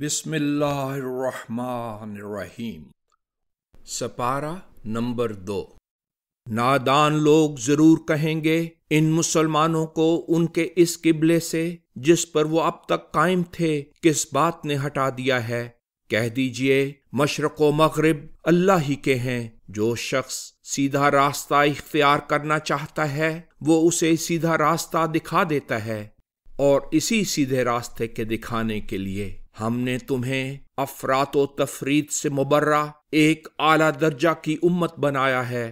बिस्मिल्लाहिर्रहमानिर्रहीम सपारा नंबर दो नादान लोग जरूर कहेंगे इन मुसलमानों को उनके इस किबले से जिस पर वो अब तक कायम थे किस बात ने हटा दिया है कह दीजिए मशरक व मगरब अल्लाह ही के हैं जो शख्स सीधा रास्ता इख्तियार करना चाहता है वो उसे सीधा रास्ता दिखा देता है और इसी सीधे रास्ते के दिखाने के लिए हमने तुम्हें अफरात तफरीत से मुबर्रा एक आला दर्जा की उम्मत बनाया है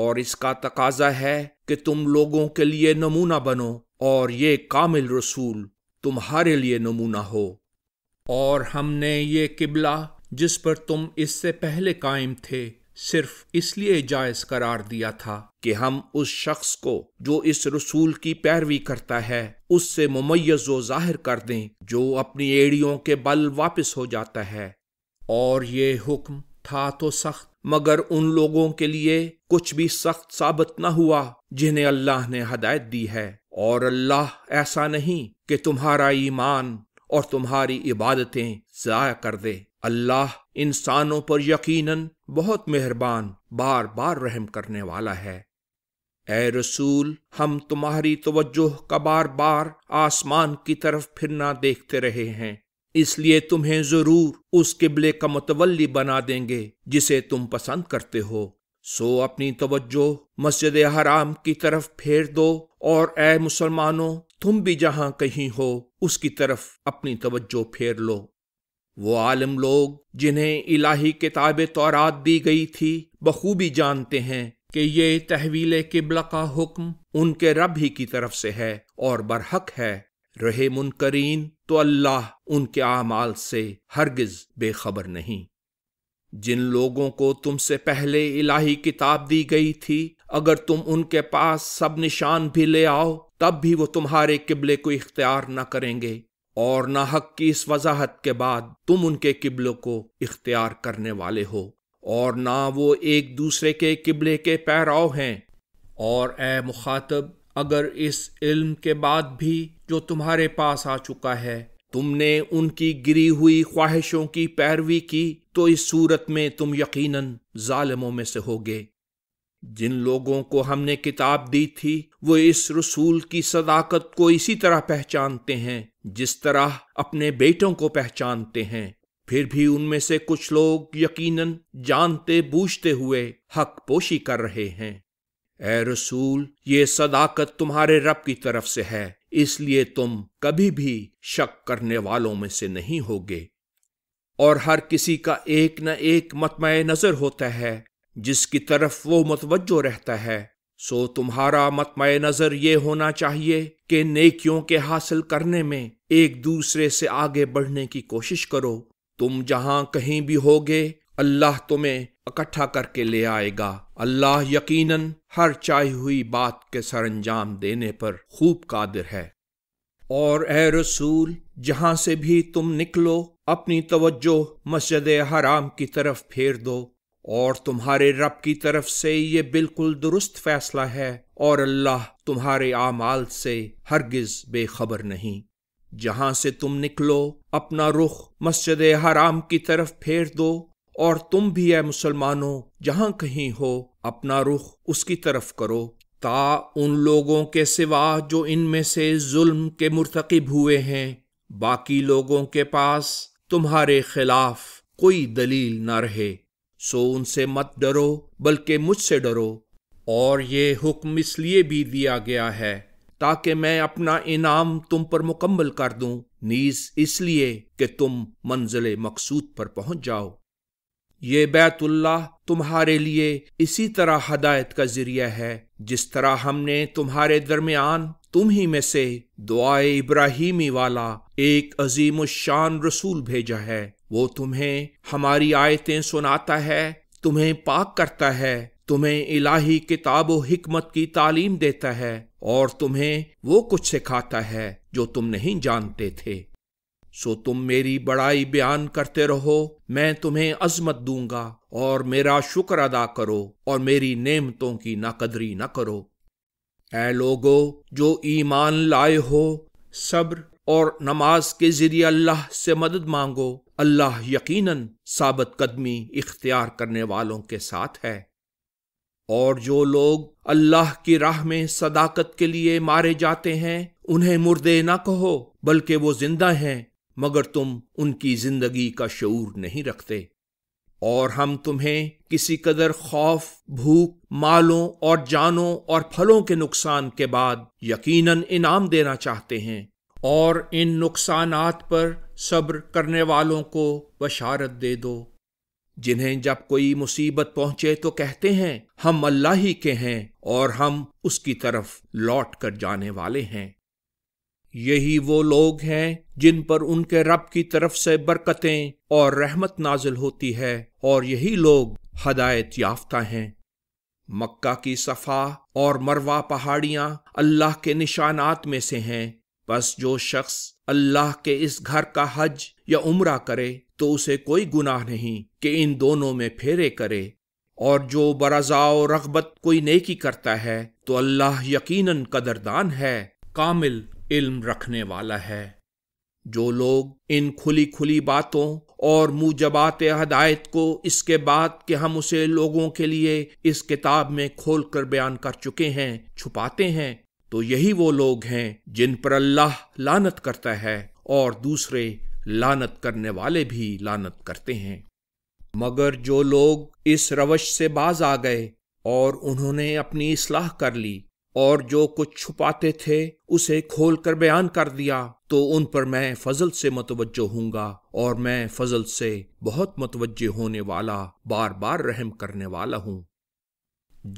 और इसका तकाजा है कि तुम लोगों के लिए नमूना बनो और ये कामिल रसूल तुम्हारे लिए नमूना हो और हमने ये किबला जिस पर तुम इससे पहले कायम थे सिर्फ इसलिए जायज करार दिया था कि हम उस शख्स को जो इस रसूल की पैरवी करता है उससे मुमैज़ व जाहिर कर दें जो अपनी एड़ियों के बल वापस हो जाता है और ये हुक्म था तो सख्त मगर उन लोगों के लिए कुछ भी सख्त साबित न हुआ जिन्हें अल्लाह ने हदायत दी है और अल्लाह ऐसा नहीं कि तुम्हारा ईमान और तुम्हारी इबादतें ज़ाया कर दे अल्लाह इंसानों पर यकीनन बहुत मेहरबान बार बार रहम करने वाला है ए रसूल हम तुम्हारी तवज्जो का बार बार आसमान की तरफ फिरना देखते रहे हैं इसलिए तुम्हें जरूर उस किबले का मुतवली बना देंगे जिसे तुम पसंद करते हो सो अपनी तवज्जो मस्जिद हराम की तरफ फेर दो और ए मुसलमानों तुम भी जहां कहीं हो उसकी तरफ अपनी तवज्जो फेर लो वो आलम लोग जिन्हें इलाही किताब तौरात दी गई थी बखूबी जानते हैं कि ये तहवील किबल का हुक्म उनके रब ही की तरफ से है और बरहक है रहे मुनकरीन तो अल्लाह उनके आमाल से हरगिज बेखबर नहीं जिन लोगों को तुमसे पहले इलाही किताब दी गई थी अगर तुम उनके पास सब निशान भी ले आओ तब भी वो तुम्हारे किबले को इख्तियार न करेंगे और ना हक की इस वजाहत के बाद तुम उनके किबलों को इख्तियार करने वाले हो और ना वो एक दूसरे के किबले के पैराव हैं और ए मुखातब अगर इस इल्म के बाद भी जो तुम्हारे पास आ चुका है तुमने उनकी गिरी हुई ख्वाहिशों की पैरवी की तो इस सूरत में तुम यकीनन जालिमों में से होगे जिन लोगों को हमने किताब दी थी वो इस रसूल की सदाकत को इसी तरह पहचानते हैं जिस तरह अपने बेटों को पहचानते हैं फिर भी उनमें से कुछ लोग यकीनन जानते बूझते हुए हक पोशी कर रहे हैं ए रसूल ये सदाकत तुम्हारे रब की तरफ से है इसलिए तुम कभी भी शक करने वालों में से नहीं होगे और हर किसी का एक न एक मतमय नजर होता है जिसकी तरफ वो मतवजो रहता है सो तुम्हारा मतमय नजर ये होना चाहिए कि नेकियों के हासिल करने में एक दूसरे से आगे बढ़ने की कोशिश करो तुम जहां कहीं भी होगे अल्लाह तुम्हें इकट्ठा करके ले आएगा अल्लाह यकीनन हर चाही हुई बात के सरंजाम देने पर खूब कादिर है और ए रसूल जहां से भी तुम निकलो अपनी तवज्जो मस्जिद हराम की तरफ फेर दो और तुम्हारे रब की तरफ से ये बिल्कुल दुरुस्त फैसला है और अल्लाह तुम्हारे आमाल से हरगिज बेखबर नहीं जहां से तुम निकलो अपना रुख मस्जिद हराम की तरफ फेर दो और तुम भी है मुसलमानों जहां कहीं हो अपना रुख उसकी तरफ करो ता उन लोगों के सिवा जो इनमें से जुल्म के मुर्तकब हुए हैं बाकी लोगों के पास तुम्हारे खिलाफ कोई दलील ना रहे सो उनसे मत डरो बल्कि मुझसे डरो और ये हुक्म इसलिए भी दिया गया है ताकि मैं अपना इनाम तुम पर मुकम्मल कर दूं नीज इसलिए कि तुम मंजिल मकसूद पर पहुंच जाओ ये बैतुल्ला तुम्हारे लिए इसी तरह हदायत का जरिया है जिस तरह हमने तुम्हारे दरमियान तुम ही में से दुआ इब्राहिमी वाला एक अजीम शान रसूल भेजा है वो तुम्हें हमारी आयतें सुनाता है तुम्हें पाक करता है तुम्हें इलाही किताब हिकमत की तालीम देता है और तुम्हें वो कुछ सिखाता है जो तुम नहीं जानते थे सो तुम मेरी बड़ाई बयान करते रहो मैं तुम्हें अजमत दूंगा और मेरा शुक्र अदा करो और मेरी नेमतों की नाकदरी न करो ऐ लोगो जो ईमान लाए हो सब्र और नमाज के जरिए अल्लाह से मदद मांगो अल्लाह यकीनन साबित कदमी इख्तियार करने वालों के साथ है और जो लोग अल्लाह की राह में सदाकत के लिए मारे जाते हैं उन्हें मुर्दे ना कहो बल्कि वो जिंदा हैं मगर तुम उनकी जिंदगी का शूर नहीं रखते और हम तुम्हें किसी कदर खौफ भूख मालों और जानों और फलों के नुकसान के बाद यकीनन इनाम देना चाहते हैं और इन नुकसानात पर सब्र करने वालों को बशारत दे दो जिन्हें जब कोई मुसीबत पहुंचे तो कहते हैं हम अल्लाह ही के हैं और हम उसकी तरफ लौट कर जाने वाले हैं यही वो लोग हैं जिन पर उनके रब की तरफ से बरकतें और रहमत नाजिल होती है और यही लोग हदायत याफ्ता हैं मक्का की सफ़ा और मरवा पहाड़ियां अल्लाह के निशानात में से हैं बस जो शख्स अल्लाह के इस घर का हज या उमरा करे तो उसे कोई गुनाह नहीं कि इन दोनों में फेरे करे और जो बरजाओ रगबत कोई नेकी करता है तो अल्लाह यकीनन कदरदान है कामिल इल्म रखने वाला है जो लोग इन खुली खुली बातों और मुजबात हदायत को इसके बाद कि हम उसे लोगों के लिए इस किताब में खोल कर बयान कर चुके हैं छुपाते हैं तो यही वो लोग हैं जिन पर अल्लाह लानत करता है और दूसरे लानत करने वाले भी लानत करते हैं मगर जो लोग इस रवश से बाज आ गए और उन्होंने अपनी इसलाह कर ली और जो कुछ छुपाते थे उसे खोल कर बयान कर दिया तो उन पर मैं फजल से मतवजो हूँगा और मैं फजल से बहुत मतवज होने वाला बार बार रहम करने वाला हूँ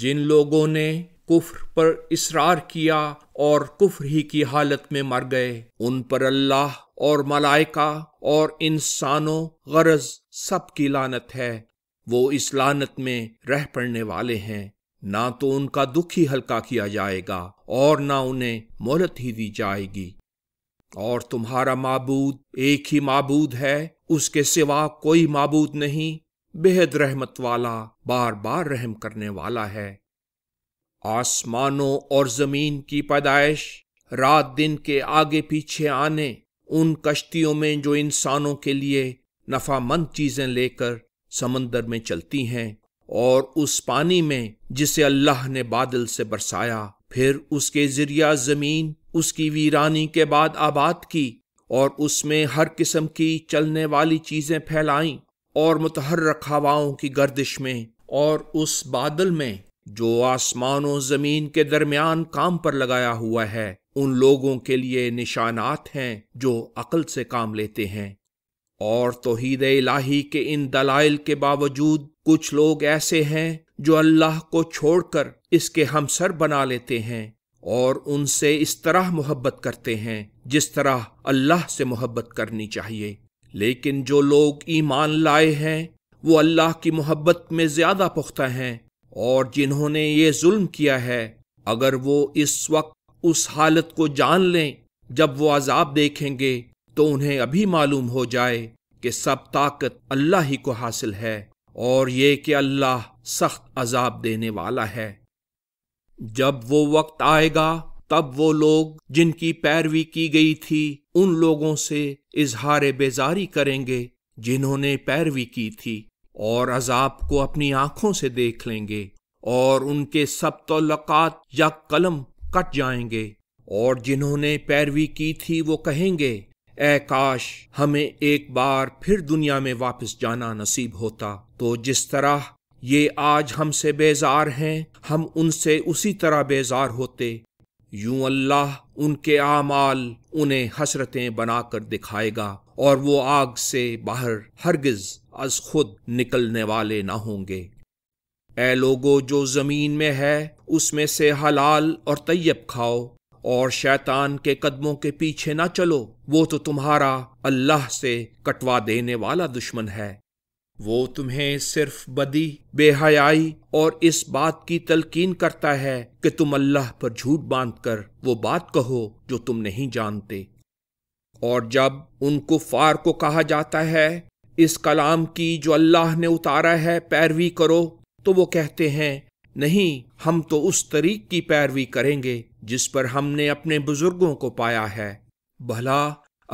जिन लोगों ने कुफ्र पर इसरार किया और कुफ्र ही की हालत में मर गए उन पर अल्लाह और मलाइका और इंसानों गरज सब की लानत है वो इस लानत में रह पड़ने वाले हैं ना तो उनका दुख ही हल्का किया जाएगा और ना उन्हें मोहलत ही दी जाएगी और तुम्हारा माबूद एक ही माबूद है उसके सिवा कोई माबूद नहीं बेहद रहमत वाला बार बार रहम करने वाला है आसमानों और जमीन की पैदाइश रात दिन के आगे पीछे आने उन कश्तियों में जो इंसानों के लिए नफामंद चीजें लेकर समंदर में चलती हैं और उस पानी में जिसे अल्लाह ने बादल से बरसाया फिर उसके जरिया जमीन उसकी वीरानी के बाद आबाद की और उसमें हर किस्म की चलने वाली चीजें फैलाई और मुतहर हवाओं की गर्दिश में और उस बादल में जो आसमानों जमीन के दरमियान काम पर लगाया हुआ है उन लोगों के लिए निशानात हैं जो अकल से काम लेते हैं और तोहद इलाही के इन दलाइल के बावजूद कुछ लोग ऐसे हैं जो अल्लाह को छोड़कर इसके हमसर बना लेते हैं और उनसे इस तरह मोहब्बत करते हैं जिस तरह अल्लाह से मोहब्बत करनी चाहिए लेकिन जो लोग ईमान लाए हैं वो अल्लाह की मोहब्बत में ज्यादा पुख्ता हैं और जिन्होंने ये जुल्म किया है अगर वो इस वक्त उस हालत को जान लें जब वो अजाब देखेंगे तो उन्हें अभी मालूम हो जाए कि सब ताकत अल्लाह ही को हासिल है और ये कि अल्लाह सख्त अजाब देने वाला है जब वो वक्त आएगा तब वो लोग जिनकी पैरवी की गई थी उन लोगों से इजहार बेजारी करेंगे जिन्होंने पैरवी की थी और अजाब को अपनी आंखों से देख लेंगे और उनके सब तोलक़ात या कलम कट जाएंगे और जिन्होंने पैरवी की थी वो कहेंगे ए काश हमें एक बार फिर दुनिया में वापस जाना नसीब होता तो जिस तरह ये आज हमसे बेजार हैं हम उनसे उसी तरह बेजार होते यूं अल्लाह उनके आमाल उन्हें हसरतें बनाकर दिखाएगा और वो आग से बाहर हरगिज़ अज खुद निकलने वाले ना होंगे ए लोगो जो ज़मीन में है उसमें से हलाल और तय्यब खाओ और शैतान के कदमों के पीछे ना चलो वो तो तुम्हारा अल्लाह से कटवा देने वाला दुश्मन है वो तुम्हें सिर्फ बदी बेहयाई और इस बात की तलकीन करता है कि तुम अल्लाह पर झूठ बांध कर वो बात कहो जो तुम नहीं जानते और जब उनको फार को कहा जाता है इस कलाम की जो अल्लाह ने उतारा है पैरवी करो तो वो कहते हैं नहीं हम तो उस तरीक की पैरवी करेंगे जिस पर हमने अपने बुजुर्गों को पाया है भला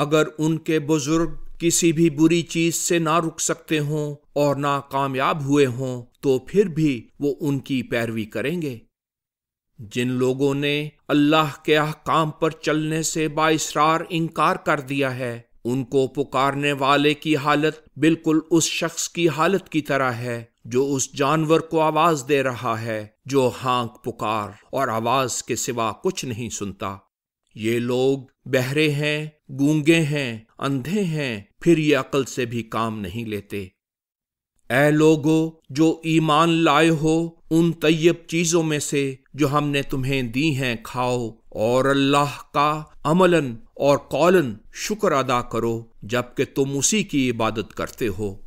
अगर उनके बुजुर्ग किसी भी बुरी चीज से ना रुक सकते हों और ना कामयाब हुए हों तो फिर भी वो उनकी पैरवी करेंगे जिन लोगों ने अल्लाह के अहकाम पर चलने से बासरार इनकार कर दिया है उनको पुकारने वाले की हालत बिल्कुल उस शख्स की हालत की तरह है जो उस जानवर को आवाज दे रहा है जो हाँक पुकार और आवाज के सिवा कुछ नहीं सुनता ये लोग बहरे हैं गूंगे हैं अंधे हैं फिर ये अकल से भी काम नहीं लेते ऐ लोगो जो ईमान लाए हो उन तय्यब चीजों में से जो हमने तुम्हें दी हैं खाओ और अल्लाह का अमलन और कौलन शुक्र अदा करो जबकि तुम उसी की इबादत करते हो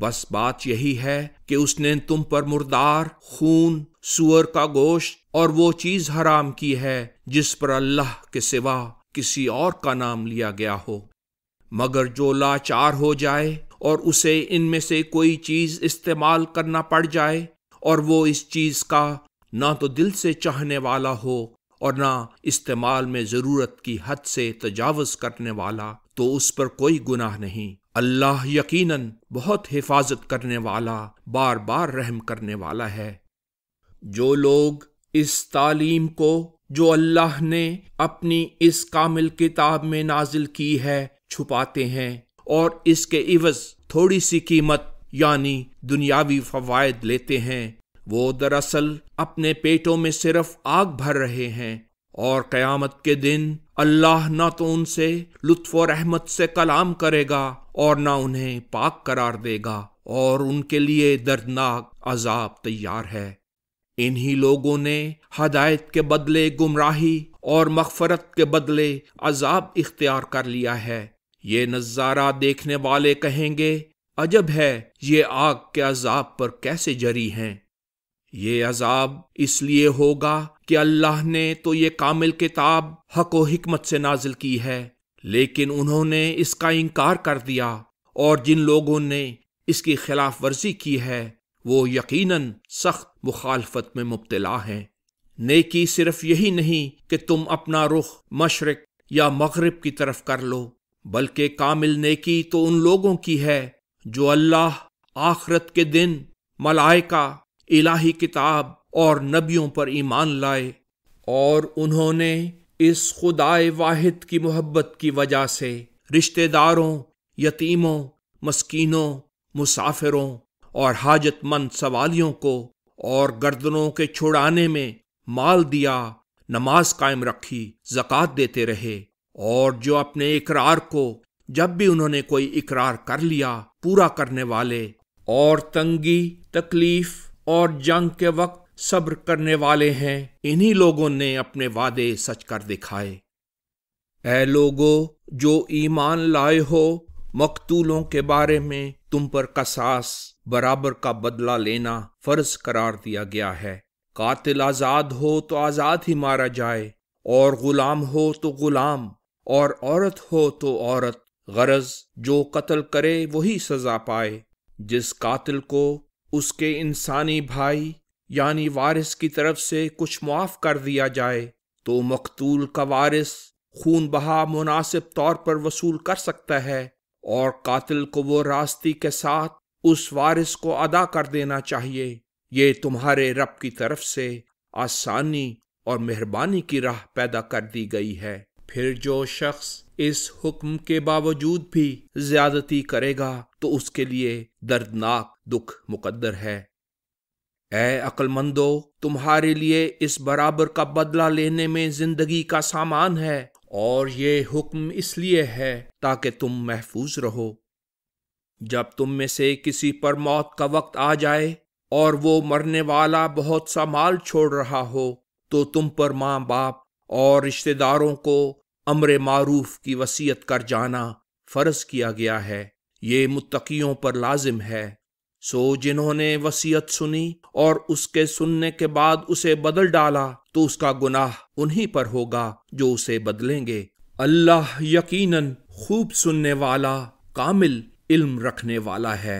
बस बात यही है कि उसने तुम पर मुर्दार खून सुअर का गोश्त और वो चीज हराम की है जिस पर अल्लाह के सिवा किसी और का नाम लिया गया हो मगर जो लाचार हो जाए और उसे इनमें से कोई चीज इस्तेमाल करना पड़ जाए और वो इस चीज का ना तो दिल से चाहने वाला हो और ना इस्तेमाल में ज़रूरत की हद से तजावज़ करने वाला तो उस पर कोई गुनाह नहीं अल्लाह यकीनन बहुत हिफाजत करने वाला बार बार रहम करने वाला है जो लोग इस तालीम को जो अल्लाह ने अपनी इस कामिल किताब में नाजिल की है छुपाते हैं और इसके इवज थोड़ी सी कीमत यानी दुनियावी फवायद लेते हैं वो दरअसल अपने पेटों में सिर्फ आग भर रहे हैं और कयामत के दिन अल्लाह ना तो उनसे लुत्फ और रहमत से कलाम करेगा और ना उन्हें पाक करार देगा और उनके लिए दर्दनाक अजाब तैयार है इन्हीं लोगों ने हदायत के बदले गुमराही और मगफरत के बदले अजाब इख्तियार कर लिया है ये नज़ारा देखने वाले कहेंगे अजब है ये आग के अजाब पर कैसे जरी हैं ये अजाब इसलिए होगा कि अल्लाह ने तो ये कामिल किताब हक हिकमत से नाजिल की है लेकिन उन्होंने इसका इनकार कर दिया और जिन लोगों ने इसकी खिलाफ वर्जी की है वो यकीनन सख्त मुखालफत में मुबतला हैं नेकी सिर्फ यही नहीं कि तुम अपना रुख मशरक या मगरब की तरफ कर लो बल्कि कामिल नेकी तो उन लोगों की है जो अल्लाह आखरत के दिन मलाइका इलाही किताब और नबियों पर ईमान लाए और उन्होंने इस खुदाए वाहिद की मोहब्बत की वजह से रिश्तेदारों यतीमों मस्कीनों मुसाफिरों और हाजतमंद सवालियों को और गर्दनों के छुड़ाने में माल दिया नमाज कायम रखी जक़ात देते रहे और जो अपने इकरार को जब भी उन्होंने कोई इकरार कर लिया पूरा करने वाले और तंगी तकलीफ और जंग के वक्त सब्र करने वाले हैं इन्हीं लोगों ने अपने वादे सच कर दिखाए ऐ लोगो जो ईमान लाए हो मकतूलों के बारे में तुम पर कसास बराबर का बदला लेना फर्ज करार दिया गया है कातिल आजाद हो तो आजाद ही मारा जाए और गुलाम हो तो गुलाम और औरत हो तो औरत गरज जो कत्ल करे वही सजा पाए जिस कातिल को उसके इंसानी भाई यानी वारिस की तरफ से कुछ मुआफ़ कर दिया जाए तो मकतूल का वारिस खून बहा मुनासिब तौर पर वसूल कर सकता है और कातिल को वो रास्ती के साथ उस वारिस को अदा कर देना चाहिए ये तुम्हारे रब की तरफ से आसानी और मेहरबानी की राह पैदा कर दी गई है फिर जो शख्स इस हुक्म के बावजूद भी ज्यादती करेगा तो उसके लिए दर्दनाक दुख मुकद्दर है ए अक्लमंदो तुम्हारे लिए इस बराबर का बदला लेने में जिंदगी का सामान है और ये हुक्म इसलिए है ताकि तुम महफूज रहो जब तुम में से किसी पर मौत का वक्त आ जाए और वो मरने वाला बहुत सा माल छोड़ रहा हो तो तुम पर माँ बाप और रिश्तेदारों को अमर मारूफ की वसीयत कर जाना फर्ज किया गया है ये मुतकीयों पर लाजिम है सो जिन्होंने वसीयत सुनी और उसके सुनने के बाद उसे बदल डाला तो उसका गुनाह उन्हीं पर होगा जो उसे बदलेंगे अल्लाह यकीनन खूब सुनने वाला कामिल इल्म रखने वाला है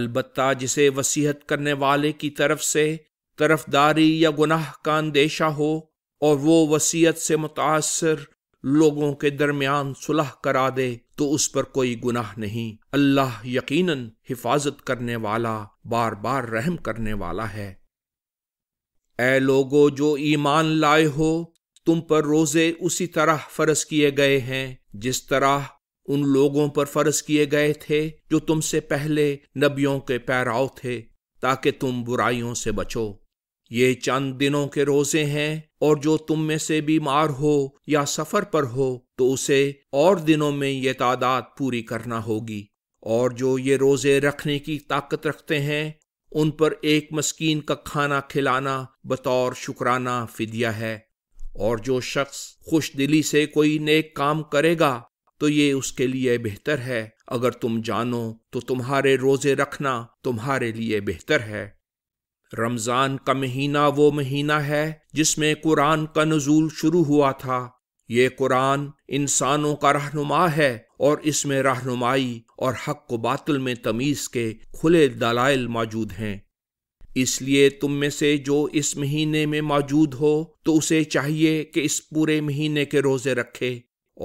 अलबत्ता जिसे वसीहत करने वाले की तरफ से तरफदारी या गुनाह का अंदेशा हो और वो वसीयत से मुतासर लोगों के दरमियान सुलह करा दे तो उस पर कोई गुनाह नहीं अल्लाह यकीनन हिफाजत करने वाला बार बार रहम करने वाला है ए लोगो जो ईमान लाए हो तुम पर रोजे उसी तरह फर्ज किए गए हैं जिस तरह उन लोगों पर फर्ज किए गए थे जो तुमसे पहले नबियों के पैराव थे ताकि तुम बुराइयों से बचो ये चंद दिनों के रोजे हैं और जो तुम में से बीमार हो या सफर पर हो तो उसे और दिनों में ये तादाद पूरी करना होगी और जो ये रोजे रखने की ताकत रखते हैं उन पर एक मस्कीन का खाना खिलाना बतौर शुक्राना फिदिया है और जो शख्स खुश दिली से कोई नेक काम करेगा तो ये उसके लिए बेहतर है अगर तुम जानो तो तुम्हारे रोजे रखना तुम्हारे लिए बेहतर है रमज़ान का महीना वो महीना है जिसमें कुरान का नजूल शुरू हुआ था ये कुरान इंसानों का रहनुमा है और इसमें रहनुमाई और हक को बातिल में तमीज़ के खुले दलाइल मौजूद हैं इसलिए तुम में से जो इस महीने में मौजूद हो तो उसे चाहिए कि इस पूरे महीने के रोज़े रखे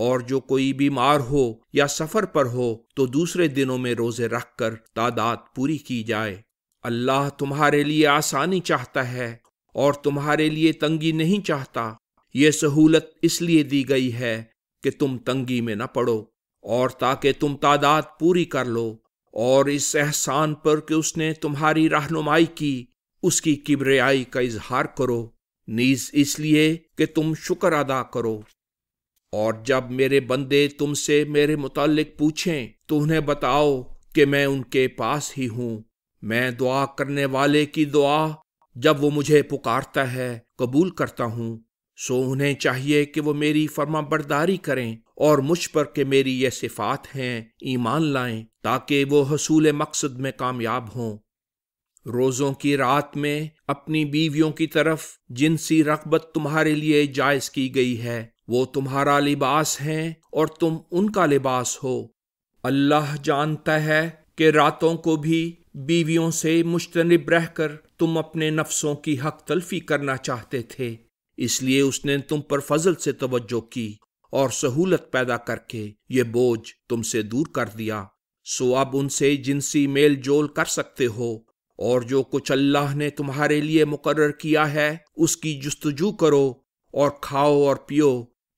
और जो कोई बीमार हो या सफ़र पर हो तो दूसरे दिनों में रोज़े रख कर तादाद पूरी की जाए अल्लाह तुम्हारे लिए आसानी चाहता है और तुम्हारे लिए तंगी नहीं चाहता ये सहूलत इसलिए दी गई है कि तुम तंगी में न पड़ो और ताकि तुम तादाद पूरी कर लो और इस एहसान पर कि उसने तुम्हारी रहनुमाई की उसकी किबरियाई का इजहार करो नीज इसलिए कि तुम शुक्र अदा करो और जब मेरे बंदे तुमसे मेरे मुतालिक पूछें तो उन्हें बताओ कि मैं उनके पास ही हूं मैं दुआ करने वाले की दुआ जब वो मुझे पुकारता है कबूल करता हूँ सो उन्हें चाहिए कि वो मेरी फर्मा बर्दारी करें और मुझ पर के मेरी ये सिफात हैं ईमान लाएं ताकि वो हसूल मकसद में कामयाब हों रोज़ों की रात में अपनी बीवियों की तरफ जिनसी रगबत तुम्हारे लिए जायज़ की गई है वो तुम्हारा लिबास हैं और तुम उनका लिबास हो अल्लाह जानता है कि रातों को भी बीवियों से मुश्तनब रहकर तुम अपने नफ्सों की हक तलफी करना चाहते थे इसलिए उसने तुम पर फजल से तोज्जो की और सहूलत पैदा करके ये बोझ तुमसे दूर कर दिया सो अब उनसे जिनसी मेल जोल कर सकते हो और जो कुछ अल्लाह ने तुम्हारे लिए मुकर किया है उसकी जस्तजू करो और खाओ और पियो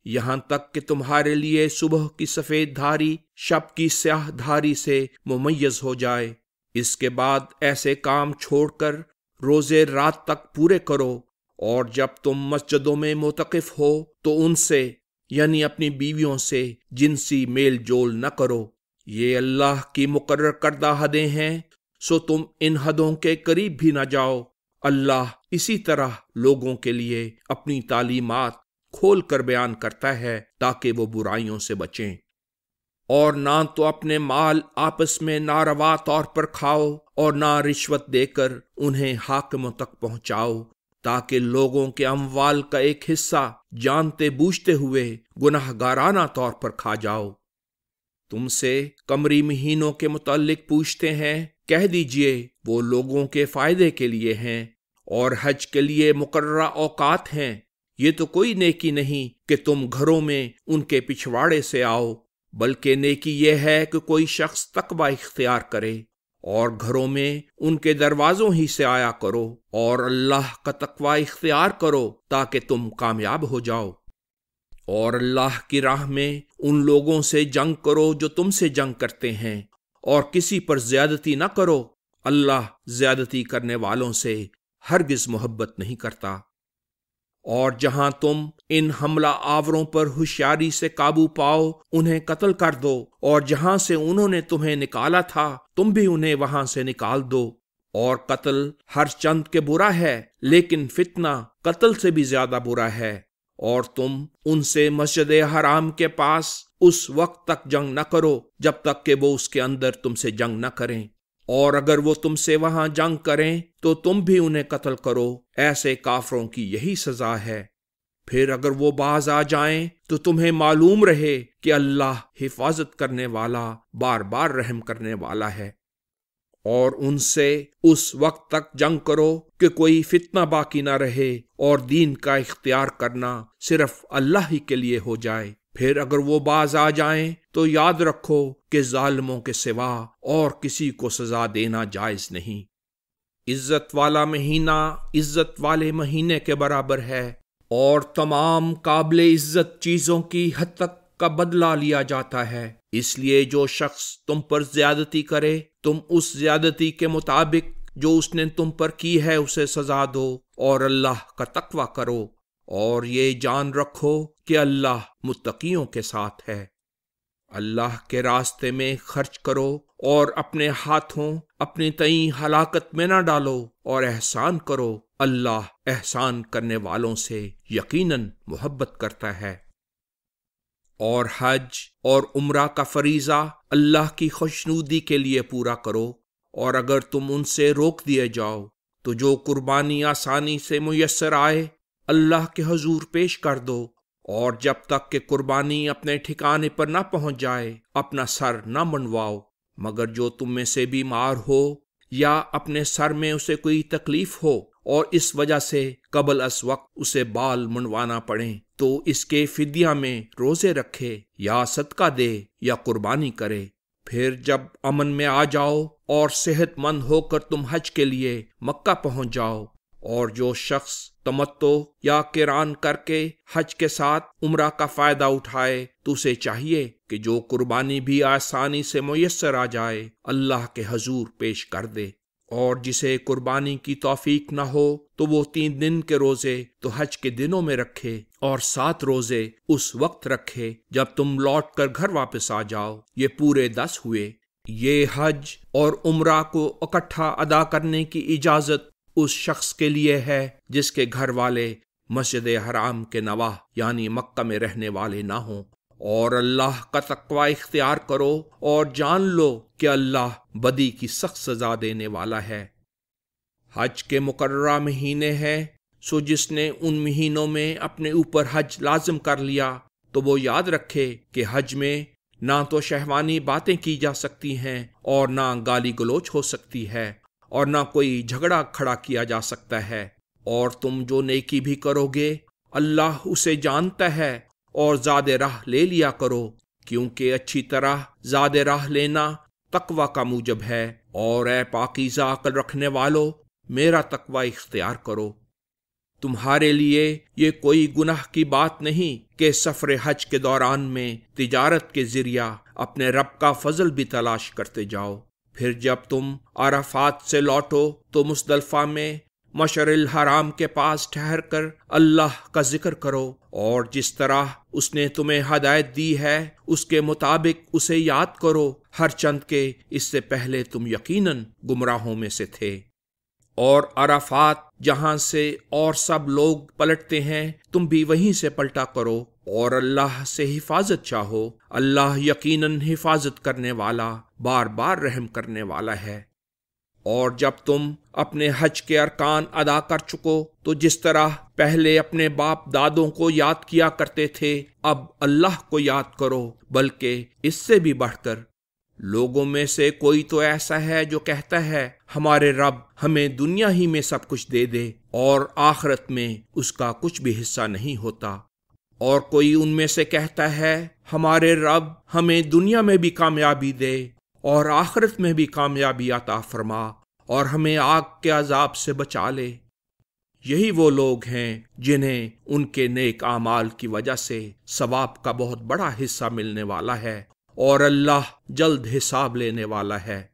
यहां तक कि तुम्हारे लिए सुबह की सफेद धारी शब की स्याह धारी से मुमैज हो जाए इसके बाद ऐसे काम छोड़कर रोजे रात तक पूरे करो और जब तुम मस्जिदों में मोतकफ हो तो उनसे यानी अपनी बीवियों से जिनसी मेल जोल न करो ये अल्लाह की मुकर करदा हदें हैं सो तुम इन हदों के करीब भी न जाओ अल्लाह इसी तरह लोगों के लिए अपनी तालीमात खोल कर बयान करता है ताकि वो बुराइयों से बचें और ना तो अपने माल आपस में नारवा तौर पर खाओ और ना रिश्वत देकर उन्हें हाकमों तक पहुंचाओ ताकि लोगों के अमवाल का एक हिस्सा जानते बूझते हुए गुनाहगाराना तौर पर खा जाओ तुमसे कमरी महीनों के मुतालिक पूछते हैं कह दीजिए वो लोगों के फायदे के लिए हैं और हज के लिए मुकर्र औकात हैं ये तो कोई नेकी नहीं कि तुम घरों में उनके पिछवाड़े से आओ बल्कि नेकी यह है कि कोई शख्स तकवा इख्तियार करे और घरों में उनके दरवाजों ही से आया करो और अल्लाह का तकवा इख्तियार करो ताकि तुम कामयाब हो जाओ और अल्लाह की राह में उन लोगों से जंग करो जो तुमसे जंग करते हैं और किसी पर ज्यादती ना करो अल्लाह ज्यादती करने वालों से हरगिज मोहब्बत नहीं करता और जहां तुम इन हमला आवरों पर होशियारी से काबू पाओ उन्हें कत्ल कर दो और जहां से उन्होंने तुम्हें निकाला था तुम भी उन्हें वहां से निकाल दो और कत्ल हर चंद के बुरा है लेकिन फितना कत्ल से भी ज्यादा बुरा है और तुम उनसे मस्जिद हराम के पास उस वक्त तक जंग न करो जब तक कि वो उसके अंदर तुमसे जंग न करें और अगर वो तुमसे वहां जंग करें तो तुम भी उन्हें कत्ल करो ऐसे काफरों की यही सजा है फिर अगर वो बाज आ जाएं तो तुम्हें मालूम रहे कि अल्लाह हिफाजत करने वाला बार बार रहम करने वाला है और उनसे उस वक्त तक जंग करो कि कोई फितना बाकी ना रहे और दीन का इख्तियार करना सिर्फ अल्लाह ही के लिए हो जाए फिर अगर वो बाज आ जाएं तो याद रखो कि जालमों के सिवा और किसी को सजा देना जायज नहीं इज्जत वाला महीना इज्जत वाले महीने के बराबर है और तमाम काबिल इज्जत चीजों की हद तक का बदला लिया जाता है इसलिए जो शख्स तुम पर ज्यादती करे तुम उस ज्यादती के मुताबिक जो उसने तुम पर की है उसे सजा दो और अल्लाह का तकवा करो और ये जान रखो कि अल्लाह मुतकीयों के साथ है अल्लाह के रास्ते में खर्च करो और अपने हाथों अपने तई हलाकत में ना डालो और एहसान करो अल्लाह एहसान करने वालों से यकीनन मोहब्बत करता है और हज और उम्र का फरीजा अल्लाह की खुशनूदी के लिए पूरा करो और अगर तुम उनसे रोक दिए जाओ तो जो कुर्बानी आसानी से मुयसर आए अल्लाह के हजूर पेश कर दो और जब तक के कुर्बानी अपने ठिकाने पर ना पहुंच जाए अपना सर ना मनवाओ मगर जो तुम में से बीमार हो या अपने सर में उसे कोई तकलीफ हो और इस वजह से कबल अस वक्त उसे बाल मुंडवाना पड़े तो इसके फिदिया में रोजे रखे या सदका दे या कुर्बानी करे फिर जब अमन में आ जाओ और सेहतमंद होकर तुम हज के लिए मक्का पहुंच जाओ और जो शख्स तमत्तो या किरान करके हज के साथ उम्र का फायदा उठाए तो उसे चाहिए कि जो कुर्बानी भी आसानी से मैसर आ जाए अल्लाह के हजूर पेश कर दे और जिसे कुर्बानी की तोफीक न हो तो वो तीन दिन के रोजे तो हज के दिनों में रखे और सात रोजे उस वक्त रखे जब तुम लौट कर घर वापस आ जाओ ये पूरे दस हुए ये हज और उम्र को इकट्ठा अदा करने की इजाजत उस शख्स के लिए है जिसके घर वाले मस्जिद हराम के नवाह यानी मक्का में रहने वाले ना हों और अल्लाह का तकवा इख्तियार करो और जान लो कि अल्लाह बदी की सख्त सजा देने वाला है हज के मुकर महीने हैं सो जिसने उन महीनों में अपने ऊपर हज लाजम कर लिया तो वो याद रखे कि हज में ना तो शहवानी बातें की जा सकती हैं और ना गाली गलोच हो सकती है और ना कोई झगड़ा खड़ा किया जा सकता है और तुम जो नेकी भी करोगे अल्लाह उसे जानता है और ज़्याद राह ले लिया करो क्योंकि अच्छी तरह ज़्याद राह लेना तकवा का मूजब है और ए पाकिजा अकल रखने वालों मेरा तकवा इख्तियार करो तुम्हारे लिए ये कोई गुनाह की बात नहीं कि सफ़र हज के दौरान में तिजारत के ज़रिया अपने रब का फजल भी तलाश करते जाओ फिर जब तुम अराफात से लौटो तो मुस्तलफा में मशरल हराम के पास ठहर कर अल्लाह का जिक्र करो और जिस तरह उसने तुम्हें हदायत दी है उसके मुताबिक उसे याद करो हर चंद के इससे पहले तुम यकीनन गुमराहों में से थे और अराफात जहां से और सब लोग पलटते हैं तुम भी वहीं से पलटा करो और अल्लाह से हिफाजत चाहो अल्लाह यकीनन हिफाजत करने वाला बार बार रहम करने वाला है और जब तुम अपने हज के अरकान अदा कर चुको तो जिस तरह पहले अपने बाप दादों को याद किया करते थे अब अल्लाह को याद करो बल्कि इससे भी बढ़कर लोगों में से कोई तो ऐसा है जो कहता है हमारे रब हमें दुनिया ही में सब कुछ दे दे और आखरत में उसका कुछ भी हिस्सा नहीं होता और कोई उनमें से कहता है हमारे रब हमें दुनिया में भी कामयाबी दे और आखिरत में भी कामयाबी आता फरमा और हमें आग के अजाब से बचा ले यही वो लोग हैं जिन्हें उनके नेक आमाल की वजह से सवाब का बहुत बड़ा हिस्सा मिलने वाला है और अल्लाह जल्द हिसाब लेने वाला है